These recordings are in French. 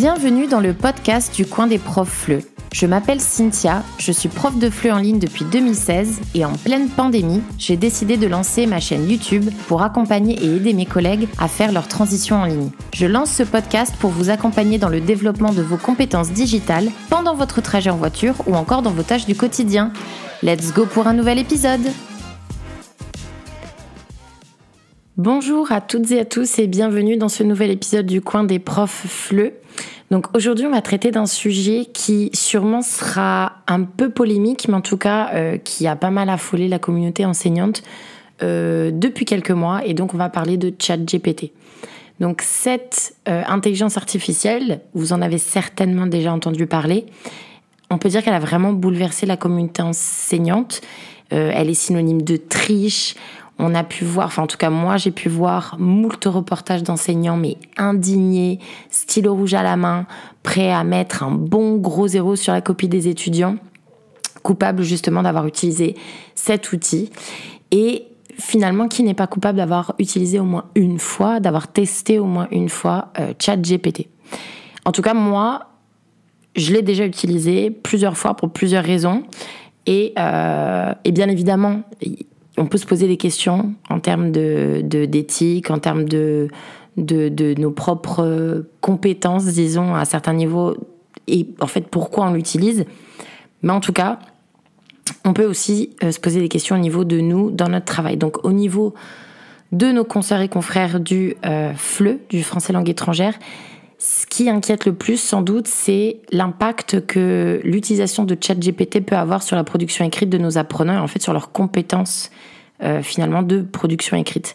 Bienvenue dans le podcast du coin des profs fleux. Je m'appelle Cynthia, je suis prof de fleux en ligne depuis 2016 et en pleine pandémie, j'ai décidé de lancer ma chaîne YouTube pour accompagner et aider mes collègues à faire leur transition en ligne. Je lance ce podcast pour vous accompagner dans le développement de vos compétences digitales pendant votre trajet en voiture ou encore dans vos tâches du quotidien. Let's go pour un nouvel épisode Bonjour à toutes et à tous et bienvenue dans ce nouvel épisode du coin des profs fleux. Donc aujourd'hui, on va traiter d'un sujet qui sûrement sera un peu polémique, mais en tout cas euh, qui a pas mal affolé la communauté enseignante euh, depuis quelques mois. Et donc on va parler de ChatGPT. Donc cette euh, intelligence artificielle, vous en avez certainement déjà entendu parler. On peut dire qu'elle a vraiment bouleversé la communauté enseignante. elle est synonyme de triche. On a pu voir, enfin en tout cas moi j'ai pu voir moult reportages d'enseignants mais indignés, stylo rouge à la main, prêts à mettre un bon gros zéro sur la copie des étudiants, coupables justement d'avoir utilisé cet outil. Et finalement qui n'est pas coupable d'avoir utilisé au moins une fois, d'avoir testé au moins une fois euh, ChatGPT. En tout cas, moi, je l'ai déjà utilisé plusieurs fois pour plusieurs raisons. Et, euh, et bien évidemment, on peut se poser des questions en termes d'éthique, de, d'éthique, en termes de, de, nos propres euh, compétences, disons, à certains niveaux, et en fait pourquoi on l'utilise. Mais en tout cas, on peut aussi euh, se poser des questions au niveau de nous dans notre travail. Donc au niveau de nos consoeurs et confrères du euh, FLE, du français langue étrangère, ce qui inquiète le plus, sans doute, c'est l'impact que l'utilisation de ChatGPT peut avoir sur la production écrite de nos apprenants et en fait sur leurs compétences euh, finalement de production écrite.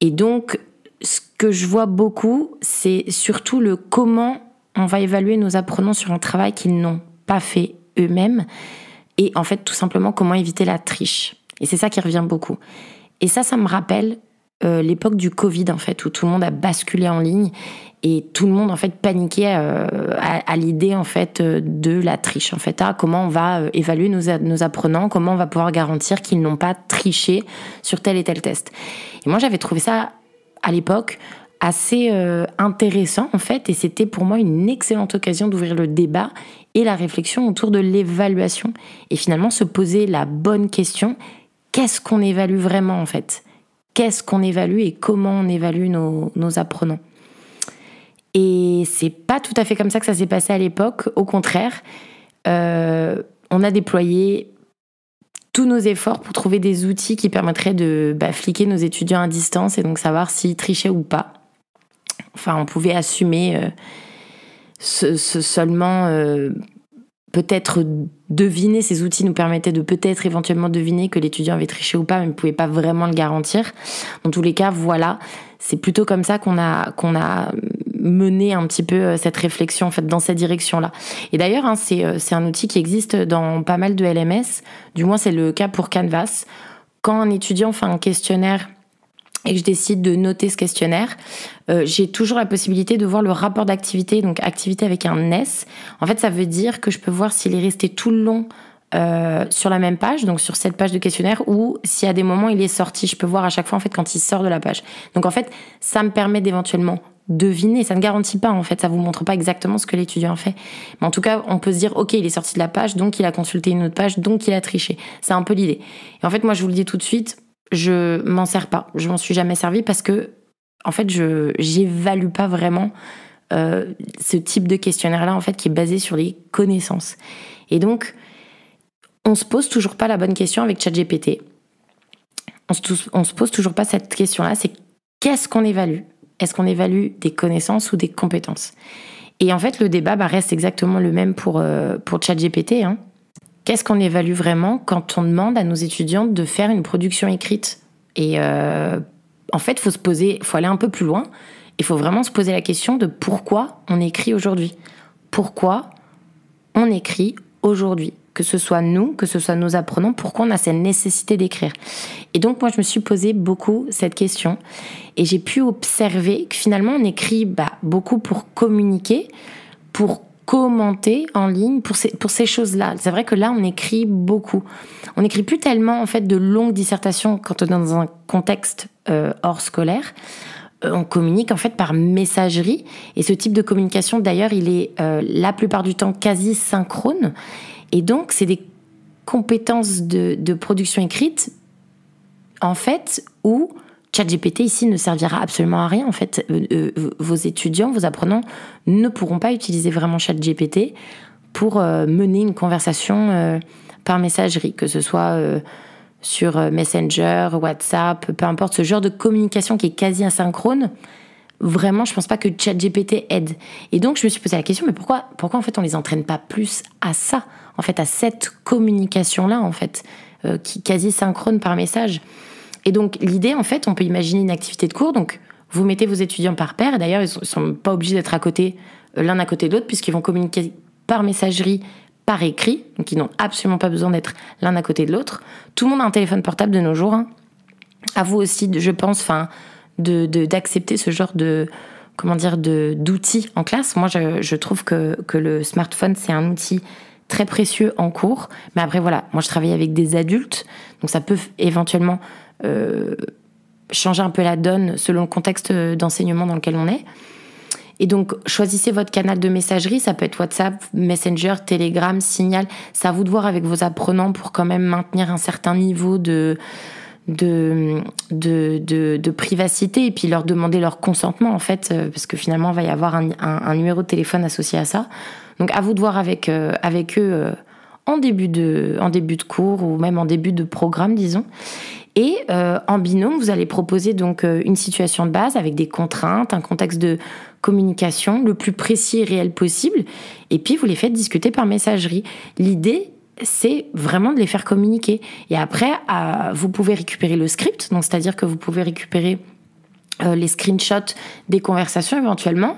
Et donc, ce que je vois beaucoup, c'est surtout le comment on va évaluer nos apprenants sur un travail qu'ils n'ont pas fait eux-mêmes et en fait tout simplement comment éviter la triche. Et c'est ça qui revient beaucoup. Et ça, ça me rappelle euh, l'époque du Covid, en fait, où tout le monde a basculé en ligne et tout le monde en fait paniquait euh, à, l'idée en fait euh, de la triche en fait comment on va évaluer nos, apprenants comment on va pouvoir garantir qu'ils n'ont pas triché sur tel et tel test et moi j'avais trouvé ça à l'époque assez intéressant en fait et c'était pour moi une excellente occasion d'ouvrir le débat et la réflexion autour de l'évaluation et finalement se poser la bonne question qu'est-ce qu'on évalue vraiment en fait qu'est-ce qu'on évalue et comment on évalue nos, apprenants. Et c'est pas tout à fait comme ça que ça s'est passé à l'époque. Au contraire, euh, on a déployé tous nos efforts pour trouver des outils qui permettraient de bah, fliquer nos étudiants à distance et donc savoir s'ils trichaient ou pas. Enfin, on pouvait assumer euh, ce, seulement euh, peut-être deviner, ces outils nous permettaient de peut-être éventuellement deviner que l'étudiant avait triché ou pas, mais ne pouvait pas vraiment le garantir. Dans tous les cas, voilà, c'est plutôt comme ça qu'on a, qu'on a mené un petit peu euh, cette réflexion, en fait, dans cette direction-là. Et d'ailleurs, hein, c'est euh, c'est un outil qui existe dans pas mal de LMS, du moins c'est le cas pour Canvas. Quand un étudiant fait un questionnaire et que je décide de noter ce questionnaire, euh, j'ai toujours la possibilité de voir le rapport d'activité, donc activité avec un S. En fait, ça veut dire que je peux voir s'il est resté tout le long euh, sur la même page, donc sur cette page de questionnaire, ou y a des moments il est sorti, je peux voir à chaque fois en fait quand il sort de la page. Donc en fait, ça me permet d'éventuellement deviner, ça ne garantit pas en fait, ça vous montre pas exactement ce que l'étudiant fait. Mais en tout cas, on peut se dire, ok, il est sorti de la page, donc il a consulté une autre page, donc il a triché. C'est un peu l'idée. Et en fait, moi je vous le dis tout de suite, je m'en sers pas. Je m'en suis jamais servi parce que, en fait, je j'évalue pas vraiment euh, ce type de questionnaire-là, en fait, qui est basé sur les connaissances. Et donc, on se pose toujours pas la bonne question avec ChatGPT. On se, on se pose toujours pas cette question-là. C'est qu'est-ce qu'on évalue Est-ce qu'on évalue des connaissances ou des compétences Et en fait, le débat bah, reste exactement le même pour, euh, pour ChatGPT. Hein. Qu'est-ce qu'on évalue vraiment quand on demande à nos étudiants de faire une production écrite Et euh, en fait, faut se poser, faut aller un peu plus loin. Il faut vraiment se poser la question de pourquoi on écrit aujourd'hui. Pourquoi on écrit aujourd'hui que ce soit nous, que ce soit nos apprenants, pourquoi on a cette nécessité d'écrire. Et donc moi, je me suis posé beaucoup cette question et j'ai pu observer que finalement, on écrit bah, beaucoup pour communiquer, pour commenter en ligne pour ces, pour ces choses-là. C'est vrai que là, on écrit beaucoup. On n'écrit plus tellement en fait de longues dissertations quand on est dans un contexte euh, hors scolaire. Euh, on communique en fait par messagerie et ce type de communication, d'ailleurs, il est euh, la plupart du temps quasi synchrone. Et donc, c'est des compétences de, de production écrite, en fait, où ChatGPT ici ne servira absolument à rien. En fait, euh, euh, vos étudiants, vos apprenants ne pourront pas utiliser vraiment ChatGPT pour euh, mener une conversation par messagerie, que ce soit sur Messenger, WhatsApp, peu importe, ce genre de communication qui est quasi asynchrone. Vraiment, je ne pense pas que ChatGPT aide. Et donc, je me suis posé la question, mais pourquoi, pourquoi en fait on les entraîne pas plus à ça, en fait, à cette communication-là, en fait, qui quasi synchrone par message. Et donc l'idée, en fait, on peut imaginer une activité de cours. Donc vous mettez vos étudiants par paire. Et d'ailleurs, ils ne sont pas obligés d'être à côté euh, l'un à côté de l'autre puisqu'ils vont communiquer par messagerie, par écrit. Donc ils n'ont absolument pas besoin d'être l'un à côté de l'autre. Tout le monde a un téléphone portable de nos jours. Hein. À vous aussi, je pense, enfin, de, d'accepter ce genre de comment dire de d'outils en classe. Moi, je, je trouve que, que le smartphone c'est un outil très précieux en cours. Mais après, voilà, moi je travaille avec des adultes, donc ça peut éventuellement euh, changer un peu la donne selon le contexte d'enseignement dans lequel on est. Et donc, choisissez votre canal de messagerie. Ça peut être WhatsApp, Messenger, Telegram, Signal. ça à vous de voir avec vos apprenants pour quand même maintenir un certain niveau de, de, de, privacité et puis leur demander leur consentement, en fait, euh, parce que finalement, il va y avoir un, numéro de téléphone associé à ça. Donc, à vous de voir avec, euh, avec eux en, début de, en début de cours ou même en début de programme, disons. Et euh, en binôme, vous allez proposer donc euh, une situation de base avec des contraintes, un contexte de communication le plus précis et réel possible. Et puis, vous les faites discuter par messagerie. L'idée, c'est vraiment de les faire communiquer. Et après, euh, vous pouvez récupérer le script, donc c'est-à-dire que vous pouvez récupérer les screenshots des conversations éventuellement,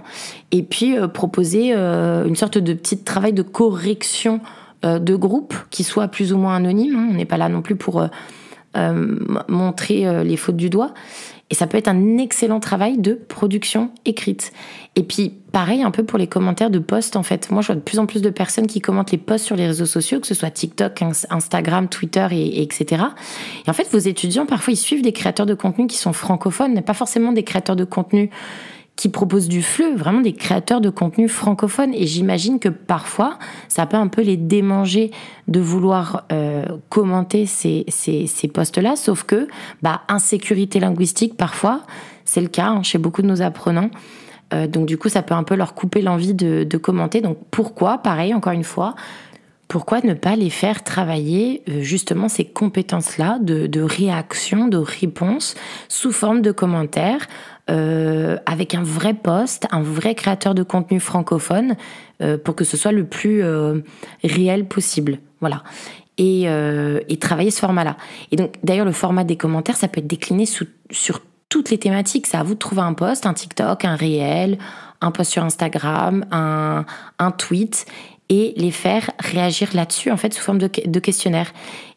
et puis proposer une sorte de petit travail de correction de groupe qui soit plus ou moins anonyme. Hein. On n'est pas là non plus pour euh, montrer euh, les fautes du doigt. Et ça peut être un excellent travail de production écrite. Et puis, pareil, un peu pour les commentaires de posts, en fait. Moi, je vois de plus en plus de personnes qui commentent les posts sur les réseaux sociaux, que ce soit TikTok, Instagram, Twitter, et, etc. Et en fait, vos étudiants, parfois, ils suivent des créateurs de contenu qui sont francophones, mais pas forcément des créateurs de contenu qui proposent du fleu, vraiment des créateurs de contenu francophones, Et j'imagine que parfois, ça peut un peu les démanger de vouloir euh, commenter ces, postes-là, sauf que, bah, insécurité linguistique, parfois, c'est le cas hein, chez beaucoup de nos apprenants. Euh, donc du coup, ça peut un peu leur couper l'envie de, commenter. Donc pourquoi, pareil, encore une fois, pourquoi ne pas les faire travailler euh, justement ces compétences-là de, de, réaction, de réponse sous forme de commentaires euh, avec un vrai poste, un vrai créateur de contenu francophone, euh, pour que ce soit le plus euh, réel possible. Voilà. Et, travailler ce format-là. Et donc, d'ailleurs, le format des commentaires, ça peut être décliné sur toutes les thématiques. C'est à vous de trouver un poste, un TikTok, un réel, un post sur Instagram, un, tweet, et les faire réagir là-dessus, en fait, sous forme de, de questionnaire.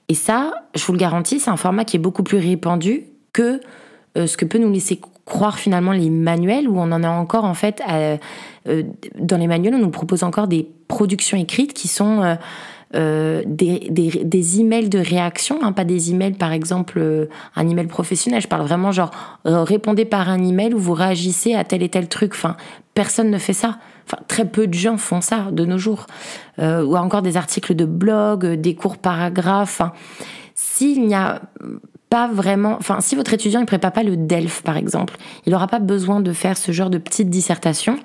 Et ça, je vous le garantis, c'est un format qui est beaucoup plus répandu que ce que peut nous laisser croire finalement les manuels où on en a encore en fait euh, dans les manuels on nous propose encore des productions écrites qui sont euh, euh, des, des, des, emails de réaction, hein, pas des emails par exemple un email professionnel. Je parle vraiment genre répondez par un email où vous réagissez à tel et tel truc. Enfin, personne ne fait ça. Enfin, très peu de gens font ça de nos jours. ou encore des articles de blog, des courts paragraphes. S'il n'y a vraiment. Enfin, si votre étudiant ne prépare pas le DELF, par exemple, il n'aura pas besoin de faire ce genre de petite dissertation.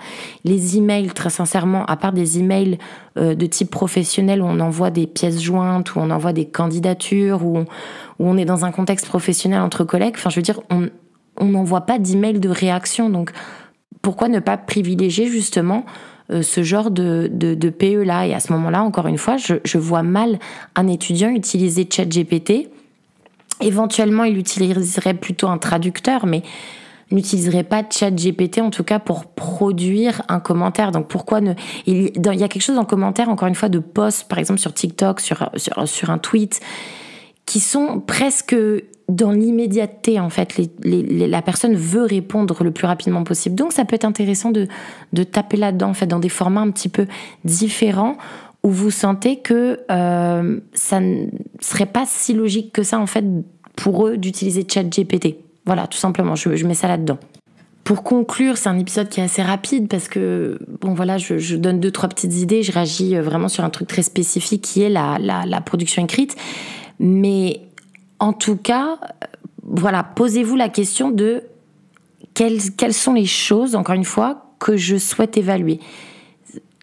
Les emails, très sincèrement, à part des emails euh, de type professionnel où on envoie des pièces jointes, où on envoie des candidatures, où on, où on est dans un contexte professionnel entre collègues, enfin, je veux dire, on n'envoie pas d'emails de réaction. Donc, pourquoi ne pas privilégier justement euh, ce genre de, de, PE-là. Et à ce moment-là, encore une fois, je, je, vois mal un étudiant utiliser ChatGPT Éventuellement, il utiliserait plutôt un traducteur, mais n'utiliserait pas ChatGPT en tout cas pour produire un commentaire. Donc pourquoi ne il, y a quelque chose en commentaire encore une fois de post, par exemple sur TikTok, sur sur, un tweet qui sont presque dans l'immédiateté en fait. la personne veut répondre le plus rapidement possible. Donc ça peut être intéressant de de taper là-dedans en fait dans des formats un petit peu différents où vous sentez que euh, ça ne serait pas si logique que ça, en fait, pour eux d'utiliser ChatGPT Voilà, tout simplement, je, je mets ça là-dedans. Pour conclure, c'est un épisode qui est assez rapide parce que, bon voilà, je, donne deux, trois petites idées, je réagis euh, vraiment sur un truc très spécifique qui est la, la, la production écrite. Mais en tout cas, euh, voilà, posez-vous la question de quelles, quelles sont les choses, encore une fois, que je souhaite évaluer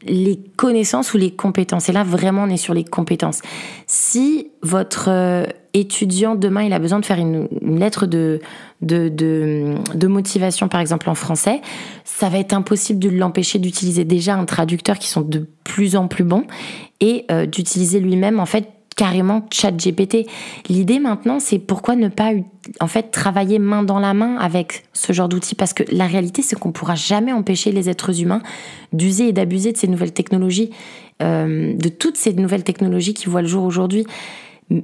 les connaissances ou les compétences. Et là, vraiment, on est sur les compétences. Si votre euh, étudiant, demain, il a besoin de faire une, lettre de de, motivation, par exemple, en français, ça va être impossible de l'empêcher d'utiliser déjà un traducteur qui sont de plus en plus bons et euh, d'utiliser lui-même, en fait, carrément ChatGPT. L'idée maintenant, c'est pourquoi ne pas en fait travailler main dans la main avec ce genre d'outils parce que la réalité, c'est qu'on pourra jamais empêcher les êtres humains d'user et d'abuser de ces nouvelles technologies, euh, de toutes ces nouvelles technologies qui voient le jour aujourd'hui.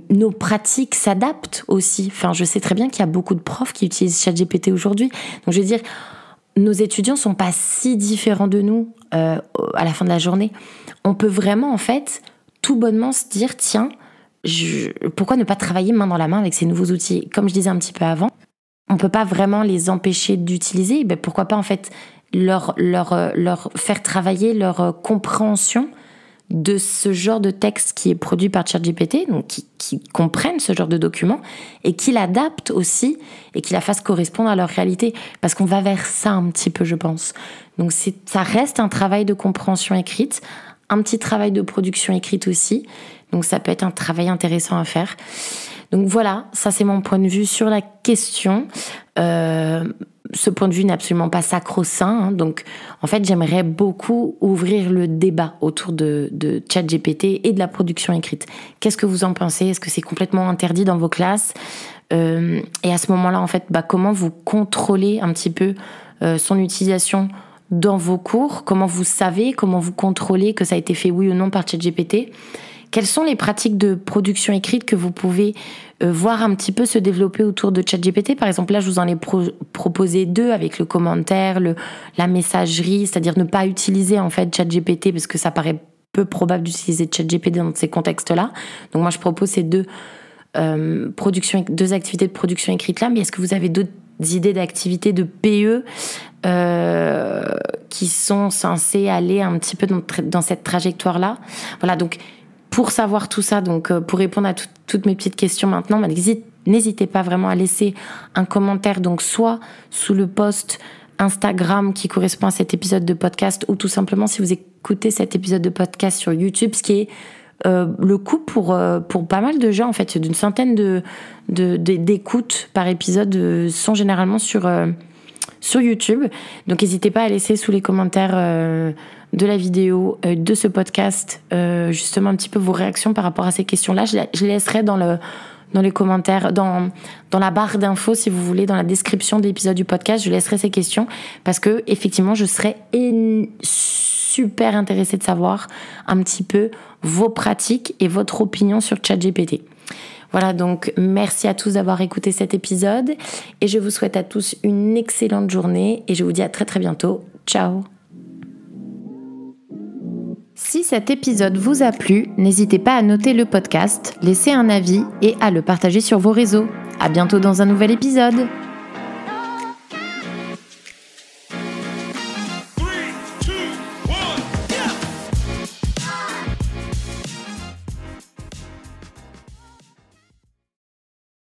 Nos pratiques s'adaptent aussi. Enfin, je sais très bien qu'il y a beaucoup de profs qui utilisent ChatGPT aujourd'hui. Donc, je veux dire, nos étudiants sont pas si différents de nous euh, à la fin de la journée. On peut vraiment, en fait, tout bonnement se dire, tiens, pourquoi ne pas travailler main dans la main avec ces nouveaux outils Comme je disais un petit peu avant, on ne peut pas vraiment les empêcher d'utiliser. Ben pourquoi pas en fait leur, leur, euh, leur faire travailler leur euh, compréhension de ce genre de texte qui est produit par ChatGPT, donc qui, qui comprennent ce genre de document et qui l'adaptent aussi et qui la fassent correspondre à leur réalité. Parce qu'on va vers ça un petit peu, je pense. Donc ça reste un travail de compréhension écrite, un petit travail de production écrite aussi, donc ça peut être un travail intéressant à faire. Donc voilà, ça c'est mon point de vue sur la question. Euh, ce point de vue n'est absolument pas sacro-saint. Hein. donc en fait, j'aimerais beaucoup ouvrir le débat autour de, ChatGPT et de la production écrite. Qu'est-ce que vous en pensez Est-ce que c'est complètement interdit dans vos classes euh, Et à ce moment-là, en fait, bah, comment vous contrôlez un petit peu euh, son utilisation dans vos cours Comment vous savez, comment vous contrôlez que ça a été fait oui ou non par ChatGPT quelles sont les pratiques de production écrite que vous pouvez euh, voir un petit peu se développer autour de ChatGPT Par exemple, là, je vous en ai proposé deux avec le commentaire, la messagerie, c'est-à-dire ne pas utiliser en fait ChatGPT parce que ça paraît peu probable d'utiliser ChatGPT dans ces contextes-là. Donc moi, je propose ces deux, euh, deux activités de production écrite là. Mais est-ce que vous avez d'autres idées d'activités de PE euh, qui sont censées aller un petit peu dans, dans cette trajectoire-là Voilà, donc pour savoir tout ça, donc euh, pour répondre à toutes mes petites questions maintenant, bah, n'hésitez pas vraiment à laisser un commentaire, donc soit sous le post Instagram qui correspond à cet épisode de podcast, ou tout simplement si vous écoutez cet épisode de podcast sur YouTube, ce qui est euh, le coup pour, euh, pour pas mal de gens, en fait, d'une centaine d'écoutes de, d'écoutes par épisode sont généralement sur, sur YouTube. Donc n'hésitez pas à laisser sous les commentaires de la vidéo, euh, de ce podcast, euh, justement un petit peu vos réactions par rapport à ces questions-là. Je, laisserai dans le dans les commentaires, dans, dans la barre d'infos, si vous voulez, dans la description de l'épisode du podcast, je laisserai ces questions parce que, effectivement, je serais super intéressée de savoir un petit peu vos pratiques et votre opinion sur ChatGPT. Voilà, donc merci à tous d'avoir écouté cet épisode et je vous souhaite à tous une excellente journée et je vous dis à très très bientôt. Ciao si cet épisode vous a plu, n'hésitez pas à noter le podcast, laisser un avis et à le partager sur vos réseaux. À bientôt dans un nouvel épisode!